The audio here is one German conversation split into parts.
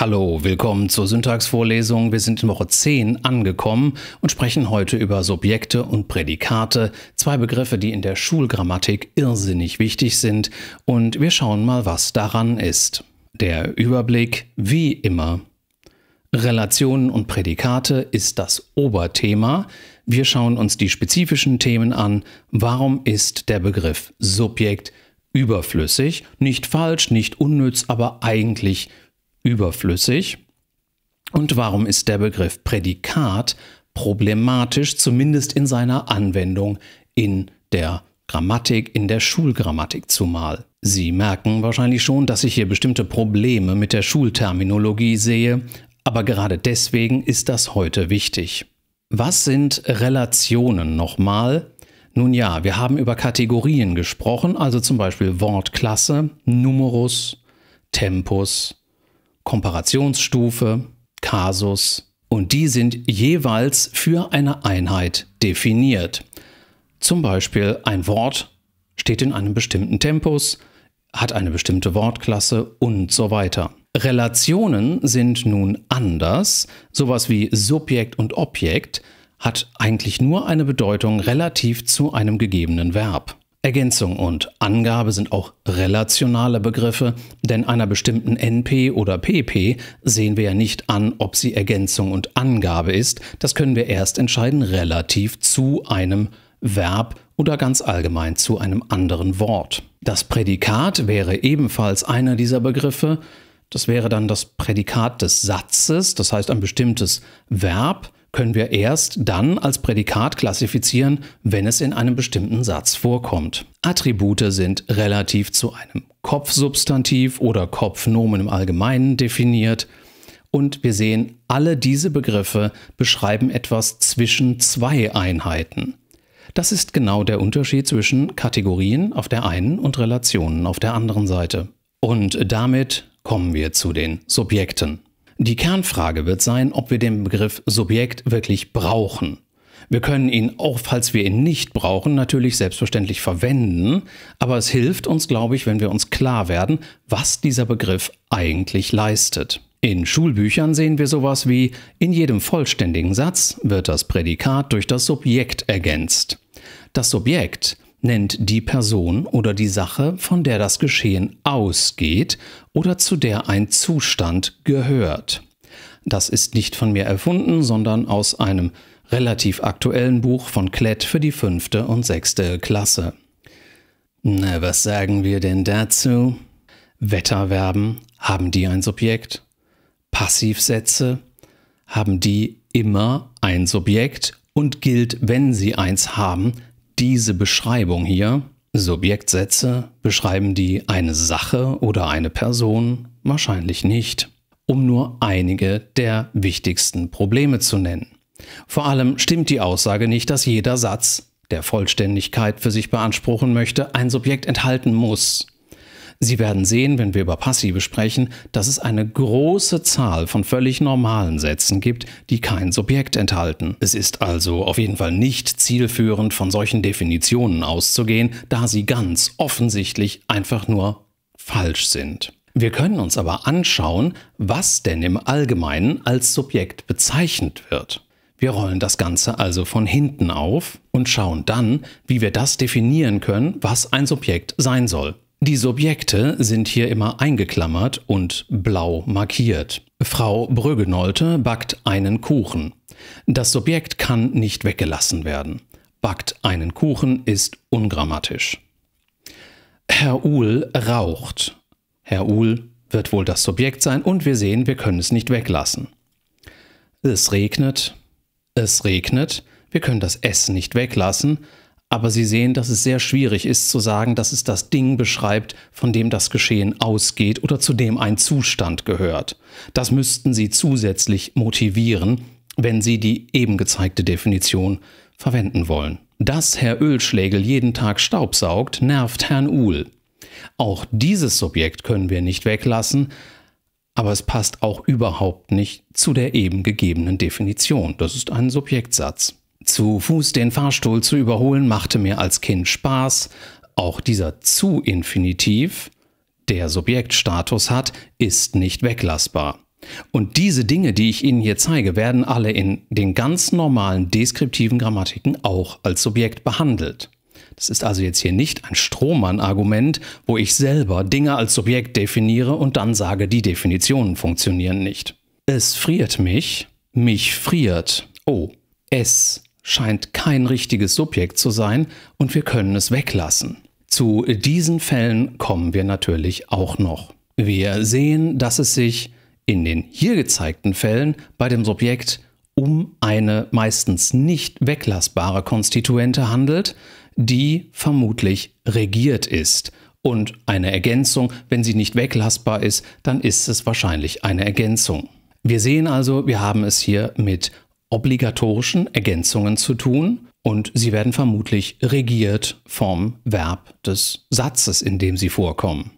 Hallo, willkommen zur Syntaxvorlesung. Wir sind in Woche 10 angekommen und sprechen heute über Subjekte und Prädikate, zwei Begriffe, die in der Schulgrammatik irrsinnig wichtig sind, und wir schauen mal, was daran ist. Der Überblick, wie immer. Relationen und Prädikate ist das Oberthema. Wir schauen uns die spezifischen Themen an. Warum ist der Begriff Subjekt überflüssig? Nicht falsch, nicht unnütz, aber eigentlich überflüssig überflüssig? Und warum ist der Begriff Prädikat problematisch, zumindest in seiner Anwendung in der Grammatik, in der Schulgrammatik zumal? Sie merken wahrscheinlich schon, dass ich hier bestimmte Probleme mit der Schulterminologie sehe, aber gerade deswegen ist das heute wichtig. Was sind Relationen nochmal? Nun ja, wir haben über Kategorien gesprochen, also zum Beispiel Wortklasse, Numerus, Tempus, Komparationsstufe, Kasus und die sind jeweils für eine Einheit definiert. Zum Beispiel ein Wort steht in einem bestimmten Tempus, hat eine bestimmte Wortklasse und so weiter. Relationen sind nun anders. Sowas wie Subjekt und Objekt hat eigentlich nur eine Bedeutung relativ zu einem gegebenen Verb. Ergänzung und Angabe sind auch relationale Begriffe, denn einer bestimmten NP oder PP sehen wir ja nicht an, ob sie Ergänzung und Angabe ist. Das können wir erst entscheiden relativ zu einem Verb oder ganz allgemein zu einem anderen Wort. Das Prädikat wäre ebenfalls einer dieser Begriffe. Das wäre dann das Prädikat des Satzes, das heißt ein bestimmtes Verb, können wir erst dann als Prädikat klassifizieren, wenn es in einem bestimmten Satz vorkommt. Attribute sind relativ zu einem Kopfsubstantiv oder Kopfnomen im Allgemeinen definiert. Und wir sehen, alle diese Begriffe beschreiben etwas zwischen zwei Einheiten. Das ist genau der Unterschied zwischen Kategorien auf der einen und Relationen auf der anderen Seite. Und damit kommen wir zu den Subjekten. Die Kernfrage wird sein, ob wir den Begriff Subjekt wirklich brauchen. Wir können ihn, auch falls wir ihn nicht brauchen, natürlich selbstverständlich verwenden, aber es hilft uns, glaube ich, wenn wir uns klar werden, was dieser Begriff eigentlich leistet. In Schulbüchern sehen wir sowas wie, in jedem vollständigen Satz wird das Prädikat durch das Subjekt ergänzt. Das Subjekt nennt die Person oder die Sache, von der das Geschehen ausgeht oder zu der ein Zustand gehört. Das ist nicht von mir erfunden, sondern aus einem relativ aktuellen Buch von Klett für die fünfte und sechste Klasse. Na, was sagen wir denn dazu? Wetterverben, haben die ein Subjekt? Passivsätze, haben die immer ein Subjekt und gilt, wenn sie eins haben, diese Beschreibung hier. Subjektsätze beschreiben die eine Sache oder eine Person wahrscheinlich nicht, um nur einige der wichtigsten Probleme zu nennen. Vor allem stimmt die Aussage nicht, dass jeder Satz, der Vollständigkeit für sich beanspruchen möchte, ein Subjekt enthalten muss. Sie werden sehen, wenn wir über Passive sprechen, dass es eine große Zahl von völlig normalen Sätzen gibt, die kein Subjekt enthalten. Es ist also auf jeden Fall nicht zielführend, von solchen Definitionen auszugehen, da sie ganz offensichtlich einfach nur falsch sind. Wir können uns aber anschauen, was denn im Allgemeinen als Subjekt bezeichnet wird. Wir rollen das Ganze also von hinten auf und schauen dann, wie wir das definieren können, was ein Subjekt sein soll. Die Subjekte sind hier immer eingeklammert und blau markiert. Frau Brüggenolte backt einen Kuchen. Das Subjekt kann nicht weggelassen werden. Backt einen Kuchen ist ungrammatisch. Herr Uhl raucht. Herr Uhl wird wohl das Subjekt sein und wir sehen, wir können es nicht weglassen. Es regnet. Es regnet. Wir können das S nicht weglassen. Aber Sie sehen, dass es sehr schwierig ist zu sagen, dass es das Ding beschreibt, von dem das Geschehen ausgeht oder zu dem ein Zustand gehört. Das müssten Sie zusätzlich motivieren, wenn Sie die eben gezeigte Definition verwenden wollen. Dass Herr Ölschlägel jeden Tag Staub saugt, nervt Herrn Uhl. Auch dieses Subjekt können wir nicht weglassen, aber es passt auch überhaupt nicht zu der eben gegebenen Definition. Das ist ein Subjektsatz. Zu Fuß den Fahrstuhl zu überholen machte mir als Kind Spaß. Auch dieser Zu-Infinitiv, der Subjektstatus hat, ist nicht weglassbar. Und diese Dinge, die ich Ihnen hier zeige, werden alle in den ganz normalen deskriptiven Grammatiken auch als Subjekt behandelt. Das ist also jetzt hier nicht ein Strohmann-Argument, wo ich selber Dinge als Subjekt definiere und dann sage, die Definitionen funktionieren nicht. Es friert mich, mich friert. Oh, es scheint kein richtiges Subjekt zu sein und wir können es weglassen. Zu diesen Fällen kommen wir natürlich auch noch. Wir sehen, dass es sich in den hier gezeigten Fällen bei dem Subjekt um eine meistens nicht weglassbare Konstituente handelt, die vermutlich regiert ist. Und eine Ergänzung, wenn sie nicht weglassbar ist, dann ist es wahrscheinlich eine Ergänzung. Wir sehen also, wir haben es hier mit obligatorischen Ergänzungen zu tun und sie werden vermutlich regiert vom Verb des Satzes, in dem sie vorkommen.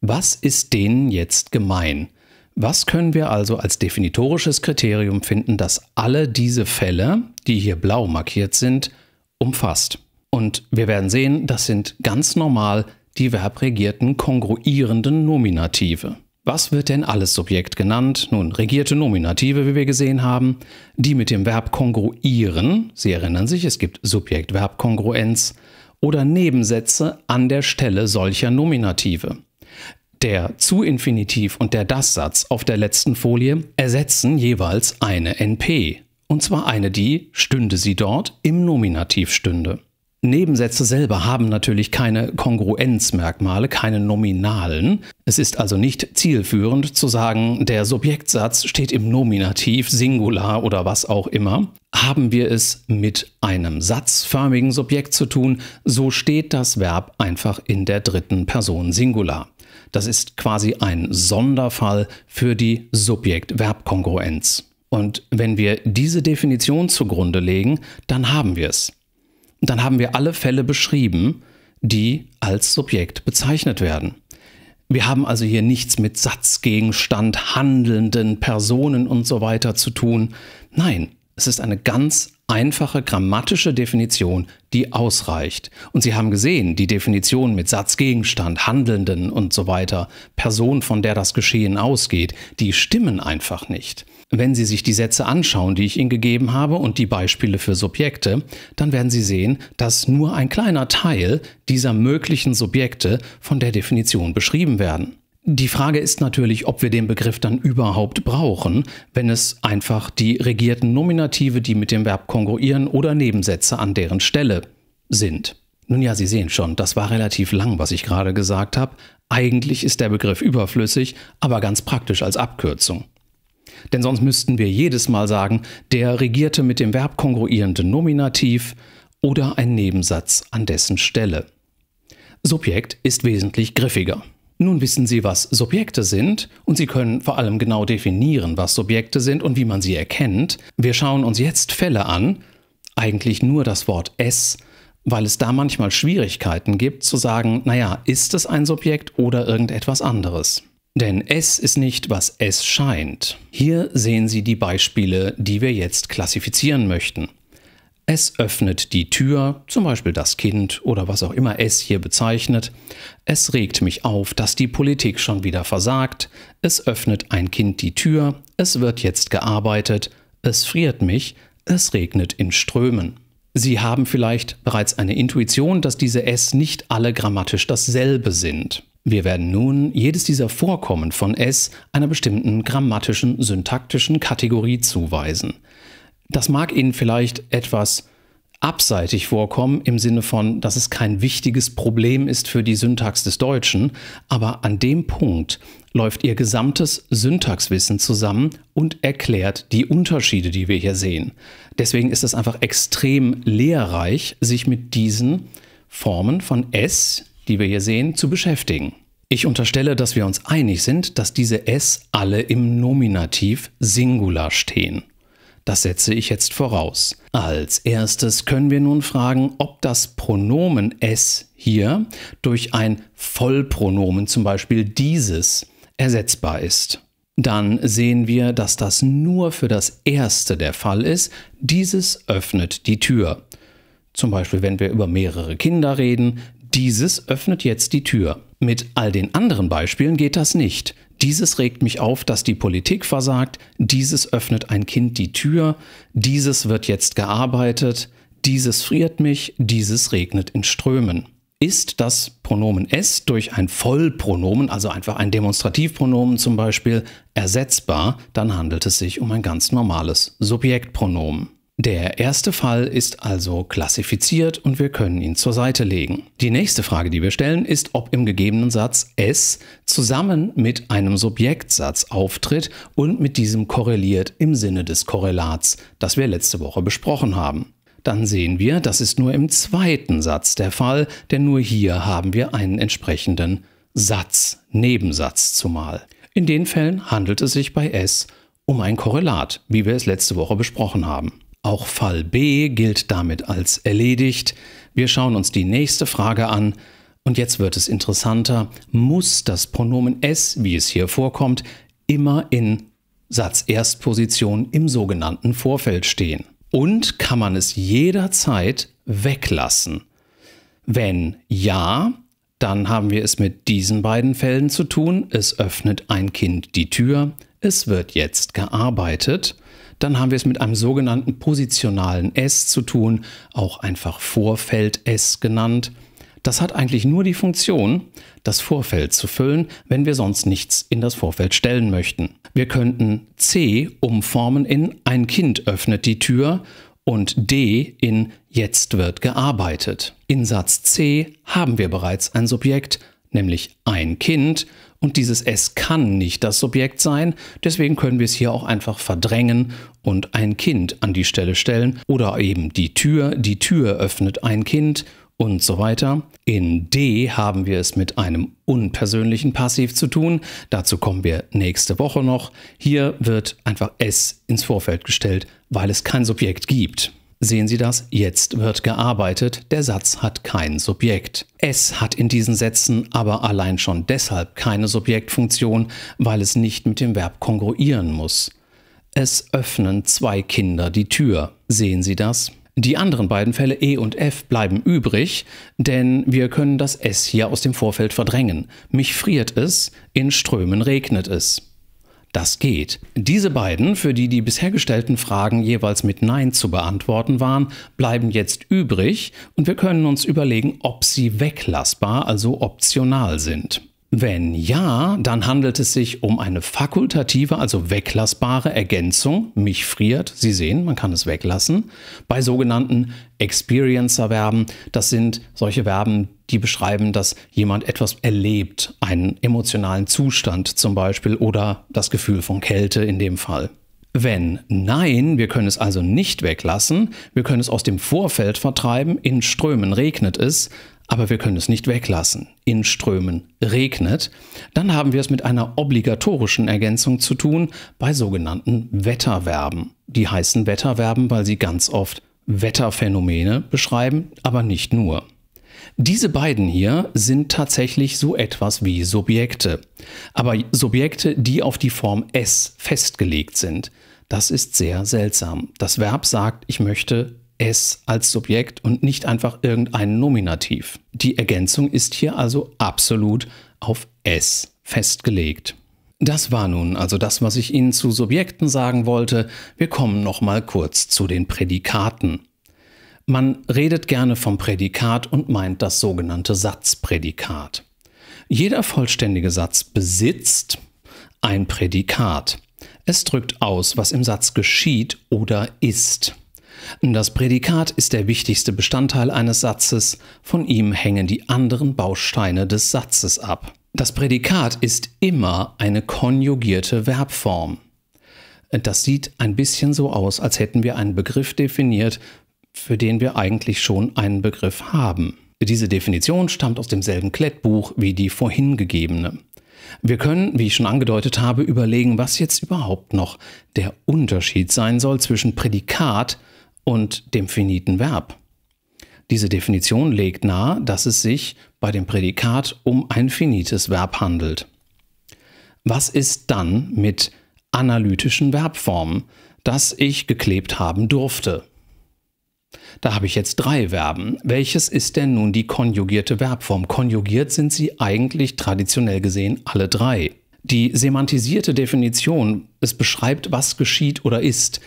Was ist denen jetzt gemein? Was können wir also als definitorisches Kriterium finden, das alle diese Fälle, die hier blau markiert sind, umfasst? Und wir werden sehen, das sind ganz normal die verbregierten kongruierenden Nominative. Was wird denn alles Subjekt genannt? Nun, regierte Nominative, wie wir gesehen haben, die mit dem Verb kongruieren, Sie erinnern sich, es gibt Subjekt-Verb-Kongruenz, oder Nebensätze an der Stelle solcher Nominative. Der Zu-Infinitiv und der Das-Satz auf der letzten Folie ersetzen jeweils eine NP, und zwar eine, die, stünde sie dort, im Nominativ stünde. Nebensätze selber haben natürlich keine Kongruenzmerkmale, keine nominalen. Es ist also nicht zielführend zu sagen, der Subjektsatz steht im Nominativ, Singular oder was auch immer. Haben wir es mit einem satzförmigen Subjekt zu tun, so steht das Verb einfach in der dritten Person Singular. Das ist quasi ein Sonderfall für die Subjekt-Verb-Kongruenz. Und wenn wir diese Definition zugrunde legen, dann haben wir es dann haben wir alle Fälle beschrieben, die als Subjekt bezeichnet werden. Wir haben also hier nichts mit Satzgegenstand, handelnden Personen und so weiter zu tun. Nein, es ist eine ganz einfache grammatische Definition, die ausreicht. Und Sie haben gesehen, die Definition mit Satzgegenstand, Handelnden und so weiter, Person, von der das Geschehen ausgeht, die stimmen einfach nicht. Wenn Sie sich die Sätze anschauen, die ich Ihnen gegeben habe und die Beispiele für Subjekte, dann werden Sie sehen, dass nur ein kleiner Teil dieser möglichen Subjekte von der Definition beschrieben werden. Die Frage ist natürlich, ob wir den Begriff dann überhaupt brauchen, wenn es einfach die regierten Nominative, die mit dem Verb kongruieren oder Nebensätze an deren Stelle sind. Nun ja, Sie sehen schon, das war relativ lang, was ich gerade gesagt habe. Eigentlich ist der Begriff überflüssig, aber ganz praktisch als Abkürzung. Denn sonst müssten wir jedes Mal sagen, der regierte mit dem Verb kongruierende Nominativ oder ein Nebensatz an dessen Stelle. Subjekt ist wesentlich griffiger. Nun wissen Sie, was Subjekte sind und Sie können vor allem genau definieren, was Subjekte sind und wie man sie erkennt. Wir schauen uns jetzt Fälle an, eigentlich nur das Wort S, weil es da manchmal Schwierigkeiten gibt zu sagen, naja, ist es ein Subjekt oder irgendetwas anderes. Denn es ist nicht, was es scheint. Hier sehen Sie die Beispiele, die wir jetzt klassifizieren möchten. Es öffnet die Tür, zum Beispiel das Kind oder was auch immer es hier bezeichnet. Es regt mich auf, dass die Politik schon wieder versagt. Es öffnet ein Kind die Tür. Es wird jetzt gearbeitet. Es friert mich. Es regnet in Strömen. Sie haben vielleicht bereits eine Intuition, dass diese S nicht alle grammatisch dasselbe sind. Wir werden nun jedes dieser Vorkommen von S einer bestimmten grammatischen, syntaktischen Kategorie zuweisen. Das mag Ihnen vielleicht etwas abseitig vorkommen im Sinne von, dass es kein wichtiges Problem ist für die Syntax des Deutschen, aber an dem Punkt läuft Ihr gesamtes Syntaxwissen zusammen und erklärt die Unterschiede, die wir hier sehen. Deswegen ist es einfach extrem lehrreich, sich mit diesen Formen von S, die wir hier sehen, zu beschäftigen. Ich unterstelle, dass wir uns einig sind, dass diese S alle im Nominativ Singular stehen. Das setze ich jetzt voraus. Als erstes können wir nun fragen, ob das Pronomen es hier durch ein Vollpronomen, zum Beispiel dieses, ersetzbar ist. Dann sehen wir, dass das nur für das erste der Fall ist. Dieses öffnet die Tür. Zum Beispiel, wenn wir über mehrere Kinder reden, dieses öffnet jetzt die Tür. Mit all den anderen Beispielen geht das nicht. Dieses regt mich auf, dass die Politik versagt, dieses öffnet ein Kind die Tür, dieses wird jetzt gearbeitet, dieses friert mich, dieses regnet in Strömen. Ist das Pronomen es durch ein Vollpronomen, also einfach ein Demonstrativpronomen zum Beispiel, ersetzbar, dann handelt es sich um ein ganz normales Subjektpronomen. Der erste Fall ist also klassifiziert und wir können ihn zur Seite legen. Die nächste Frage, die wir stellen, ist, ob im gegebenen Satz S zusammen mit einem Subjektsatz auftritt und mit diesem korreliert im Sinne des Korrelats, das wir letzte Woche besprochen haben. Dann sehen wir, das ist nur im zweiten Satz der Fall, denn nur hier haben wir einen entsprechenden Satz, Nebensatz zumal. In den Fällen handelt es sich bei S um ein Korrelat, wie wir es letzte Woche besprochen haben. Auch Fall B gilt damit als erledigt. Wir schauen uns die nächste Frage an. Und jetzt wird es interessanter. Muss das Pronomen S, wie es hier vorkommt, immer in Satzerstposition im sogenannten Vorfeld stehen? Und kann man es jederzeit weglassen? Wenn ja, dann haben wir es mit diesen beiden Fällen zu tun. Es öffnet ein Kind die Tür. Es wird jetzt gearbeitet dann haben wir es mit einem sogenannten positionalen S zu tun, auch einfach Vorfeld S genannt. Das hat eigentlich nur die Funktion, das Vorfeld zu füllen, wenn wir sonst nichts in das Vorfeld stellen möchten. Wir könnten C umformen in ein Kind öffnet die Tür und D in jetzt wird gearbeitet. In Satz C haben wir bereits ein Subjekt, nämlich ein Kind und dieses S kann nicht das Subjekt sein, deswegen können wir es hier auch einfach verdrängen und ein Kind an die Stelle stellen oder eben die Tür, die Tür öffnet ein Kind und so weiter. In D haben wir es mit einem unpersönlichen Passiv zu tun. Dazu kommen wir nächste Woche noch. Hier wird einfach S ins Vorfeld gestellt, weil es kein Subjekt gibt. Sehen Sie das? Jetzt wird gearbeitet. Der Satz hat kein Subjekt. Es hat in diesen Sätzen aber allein schon deshalb keine Subjektfunktion, weil es nicht mit dem Verb kongruieren muss. Es öffnen zwei Kinder die Tür. Sehen Sie das? Die anderen beiden Fälle E und F bleiben übrig, denn wir können das S hier aus dem Vorfeld verdrängen. Mich friert es, in Strömen regnet es. Das geht. Diese beiden, für die die bisher gestellten Fragen jeweils mit Nein zu beantworten waren, bleiben jetzt übrig und wir können uns überlegen, ob sie weglassbar, also optional sind. Wenn ja, dann handelt es sich um eine fakultative, also weglassbare Ergänzung. Mich friert, Sie sehen, man kann es weglassen, bei sogenannten Experiencer-Verben. Das sind solche Verben, die beschreiben, dass jemand etwas erlebt, einen emotionalen Zustand zum Beispiel oder das Gefühl von Kälte in dem Fall. Wenn nein, wir können es also nicht weglassen, wir können es aus dem Vorfeld vertreiben, in Strömen regnet es, aber wir können es nicht weglassen. In Strömen regnet, dann haben wir es mit einer obligatorischen Ergänzung zu tun bei sogenannten Wetterverben. Die heißen Wetterverben, weil sie ganz oft Wetterphänomene beschreiben, aber nicht nur. Diese beiden hier sind tatsächlich so etwas wie Subjekte, aber Subjekte, die auf die Form s festgelegt sind. Das ist sehr seltsam. Das Verb sagt, ich möchte es als Subjekt und nicht einfach irgendeinen Nominativ. Die Ergänzung ist hier also absolut auf es festgelegt. Das war nun also das, was ich Ihnen zu Subjekten sagen wollte. Wir kommen noch mal kurz zu den Prädikaten. Man redet gerne vom Prädikat und meint das sogenannte Satzprädikat. Jeder vollständige Satz besitzt ein Prädikat. Es drückt aus, was im Satz geschieht oder ist. Das Prädikat ist der wichtigste Bestandteil eines Satzes, von ihm hängen die anderen Bausteine des Satzes ab. Das Prädikat ist immer eine konjugierte Verbform. Das sieht ein bisschen so aus, als hätten wir einen Begriff definiert, für den wir eigentlich schon einen Begriff haben. Diese Definition stammt aus demselben Klettbuch wie die vorhin gegebene. Wir können, wie ich schon angedeutet habe, überlegen, was jetzt überhaupt noch der Unterschied sein soll zwischen Prädikat und und dem finiten Verb. Diese Definition legt nahe, dass es sich bei dem Prädikat um ein finites Verb handelt. Was ist dann mit analytischen Verbformen, das ich geklebt haben durfte? Da habe ich jetzt drei Verben. Welches ist denn nun die konjugierte Verbform? Konjugiert sind sie eigentlich traditionell gesehen alle drei. Die semantisierte Definition, es beschreibt, was geschieht oder ist,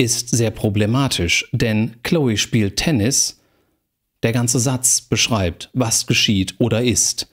ist sehr problematisch, denn Chloe spielt Tennis. Der ganze Satz beschreibt, was geschieht oder ist.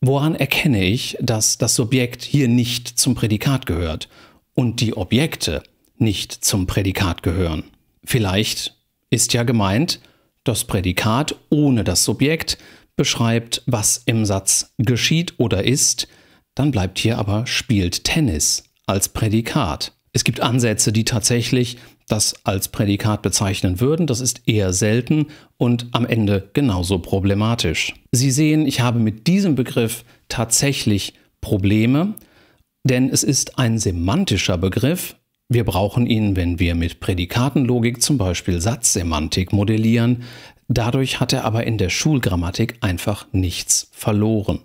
Woran erkenne ich, dass das Subjekt hier nicht zum Prädikat gehört und die Objekte nicht zum Prädikat gehören? Vielleicht ist ja gemeint, das Prädikat ohne das Subjekt beschreibt, was im Satz geschieht oder ist, dann bleibt hier aber spielt Tennis als Prädikat. Es gibt Ansätze, die tatsächlich das als Prädikat bezeichnen würden. Das ist eher selten und am Ende genauso problematisch. Sie sehen, ich habe mit diesem Begriff tatsächlich Probleme, denn es ist ein semantischer Begriff. Wir brauchen ihn, wenn wir mit Prädikatenlogik zum Beispiel Satzsemantik modellieren. Dadurch hat er aber in der Schulgrammatik einfach nichts verloren.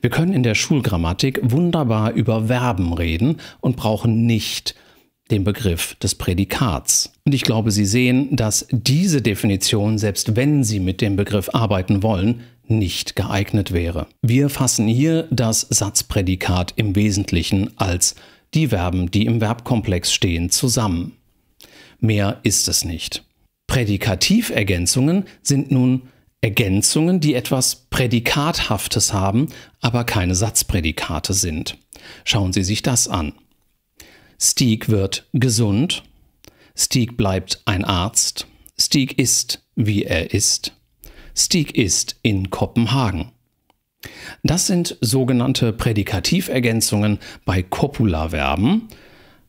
Wir können in der Schulgrammatik wunderbar über Verben reden und brauchen nicht dem Begriff des Prädikats. Und ich glaube, Sie sehen, dass diese Definition, selbst wenn Sie mit dem Begriff arbeiten wollen, nicht geeignet wäre. Wir fassen hier das Satzprädikat im Wesentlichen als die Verben, die im Verbkomplex stehen, zusammen. Mehr ist es nicht. Prädikativergänzungen sind nun Ergänzungen, die etwas Prädikathaftes haben, aber keine Satzprädikate sind. Schauen Sie sich das an. Stieg wird gesund. Stieg bleibt ein Arzt. Stieg ist, wie er ist. Stieg ist in Kopenhagen. Das sind sogenannte Prädikativergänzungen bei Kopularverben,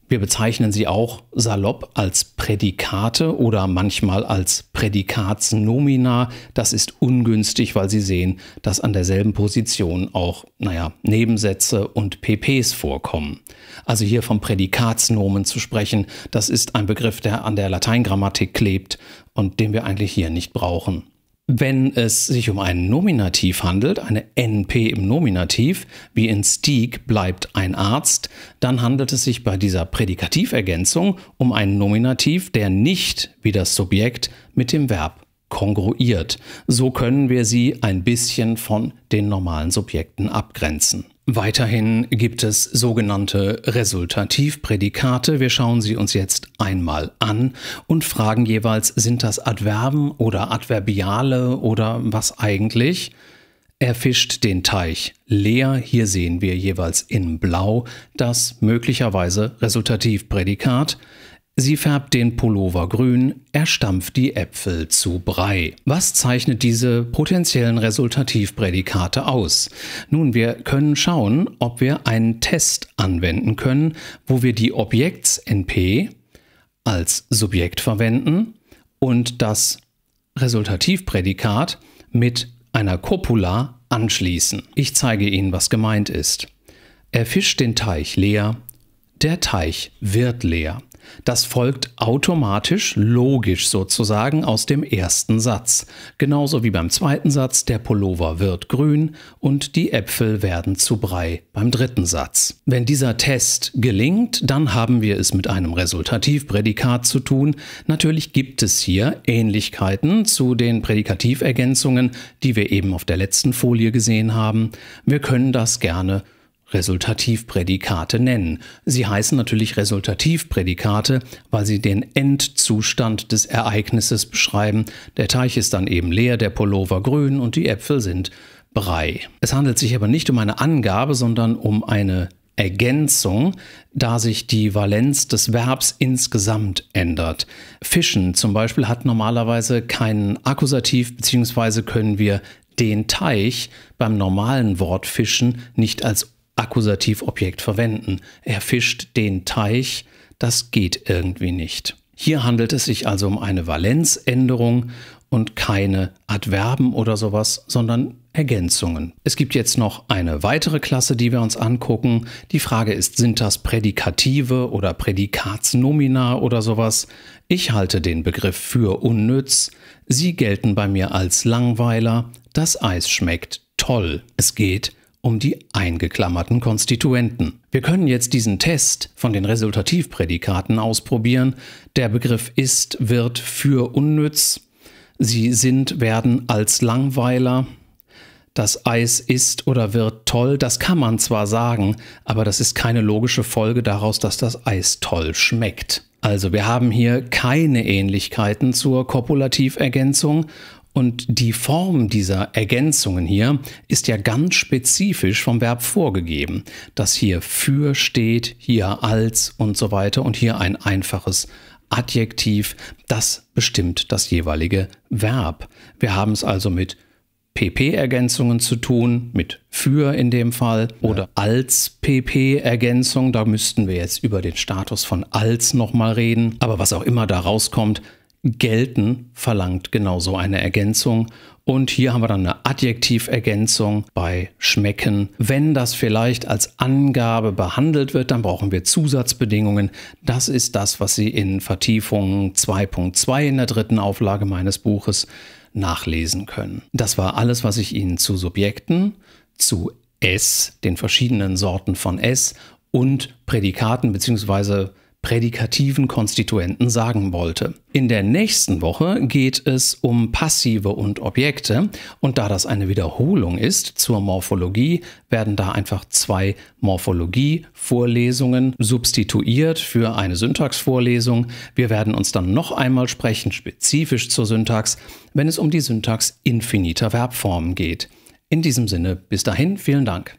wir bezeichnen sie auch salopp als Prädikate oder manchmal als Prädikatsnomina. Das ist ungünstig, weil Sie sehen, dass an derselben Position auch, naja, Nebensätze und PPs vorkommen. Also hier vom Prädikatsnomen zu sprechen, das ist ein Begriff, der an der Lateingrammatik klebt und den wir eigentlich hier nicht brauchen. Wenn es sich um einen Nominativ handelt, eine NP im Nominativ, wie in Stieg bleibt ein Arzt, dann handelt es sich bei dieser Prädikativergänzung um einen Nominativ, der nicht wie das Subjekt mit dem Verb kongruiert. So können wir sie ein bisschen von den normalen Subjekten abgrenzen. Weiterhin gibt es sogenannte Resultativprädikate. Wir schauen sie uns jetzt einmal an und fragen jeweils, sind das Adverben oder Adverbiale oder was eigentlich? Er fischt den Teich leer. Hier sehen wir jeweils in blau das möglicherweise Resultativprädikat. Sie färbt den Pullover grün, er stampft die Äpfel zu Brei. Was zeichnet diese potenziellen Resultativprädikate aus? Nun, wir können schauen, ob wir einen Test anwenden können, wo wir die Objekts-NP als Subjekt verwenden und das Resultativprädikat mit einer Copula anschließen. Ich zeige Ihnen, was gemeint ist. Er fischt den Teich leer, der Teich wird leer. Das folgt automatisch, logisch sozusagen, aus dem ersten Satz. Genauso wie beim zweiten Satz, der Pullover wird grün und die Äpfel werden zu Brei beim dritten Satz. Wenn dieser Test gelingt, dann haben wir es mit einem Resultativprädikat zu tun. Natürlich gibt es hier Ähnlichkeiten zu den Prädikativergänzungen, die wir eben auf der letzten Folie gesehen haben. Wir können das gerne Resultativprädikate nennen. Sie heißen natürlich Resultativprädikate, weil sie den Endzustand des Ereignisses beschreiben. Der Teich ist dann eben leer, der Pullover grün und die Äpfel sind Brei. Es handelt sich aber nicht um eine Angabe, sondern um eine Ergänzung, da sich die Valenz des Verbs insgesamt ändert. Fischen zum Beispiel hat normalerweise keinen Akkusativ, beziehungsweise können wir den Teich beim normalen Wort fischen nicht als Akkusativobjekt verwenden. Er fischt den Teich, das geht irgendwie nicht. Hier handelt es sich also um eine Valenzänderung und keine Adverben oder sowas, sondern Ergänzungen. Es gibt jetzt noch eine weitere Klasse, die wir uns angucken. Die Frage ist, sind das Prädikative oder Prädikatsnomina oder sowas? Ich halte den Begriff für unnütz. Sie gelten bei mir als Langweiler. Das Eis schmeckt toll. Es geht um die eingeklammerten Konstituenten. Wir können jetzt diesen Test von den Resultativprädikaten ausprobieren. Der Begriff ist wird für unnütz. Sie sind werden als Langweiler. Das Eis ist oder wird toll, das kann man zwar sagen, aber das ist keine logische Folge daraus, dass das Eis toll schmeckt. Also wir haben hier keine Ähnlichkeiten zur Kopulativergänzung und die Form dieser Ergänzungen hier ist ja ganz spezifisch vom Verb vorgegeben, dass hier für steht, hier als und so weiter und hier ein einfaches Adjektiv, das bestimmt das jeweilige Verb. Wir haben es also mit PP-Ergänzungen zu tun, mit für in dem Fall oder ja. als PP-Ergänzung. Da müssten wir jetzt über den Status von als nochmal reden. Aber was auch immer da rauskommt, gelten verlangt genauso eine Ergänzung. Und hier haben wir dann eine Adjektivergänzung bei schmecken. Wenn das vielleicht als Angabe behandelt wird, dann brauchen wir Zusatzbedingungen. Das ist das, was Sie in Vertiefung 2.2 in der dritten Auflage meines Buches nachlesen können. Das war alles, was ich Ihnen zu Subjekten, zu S, den verschiedenen Sorten von S und Prädikaten bzw prädikativen Konstituenten sagen wollte. In der nächsten Woche geht es um Passive und Objekte und da das eine Wiederholung ist zur Morphologie, werden da einfach zwei Morphologie-Vorlesungen substituiert für eine Syntaxvorlesung. Wir werden uns dann noch einmal sprechen, spezifisch zur Syntax, wenn es um die Syntax infiniter Verbformen geht. In diesem Sinne, bis dahin, vielen Dank.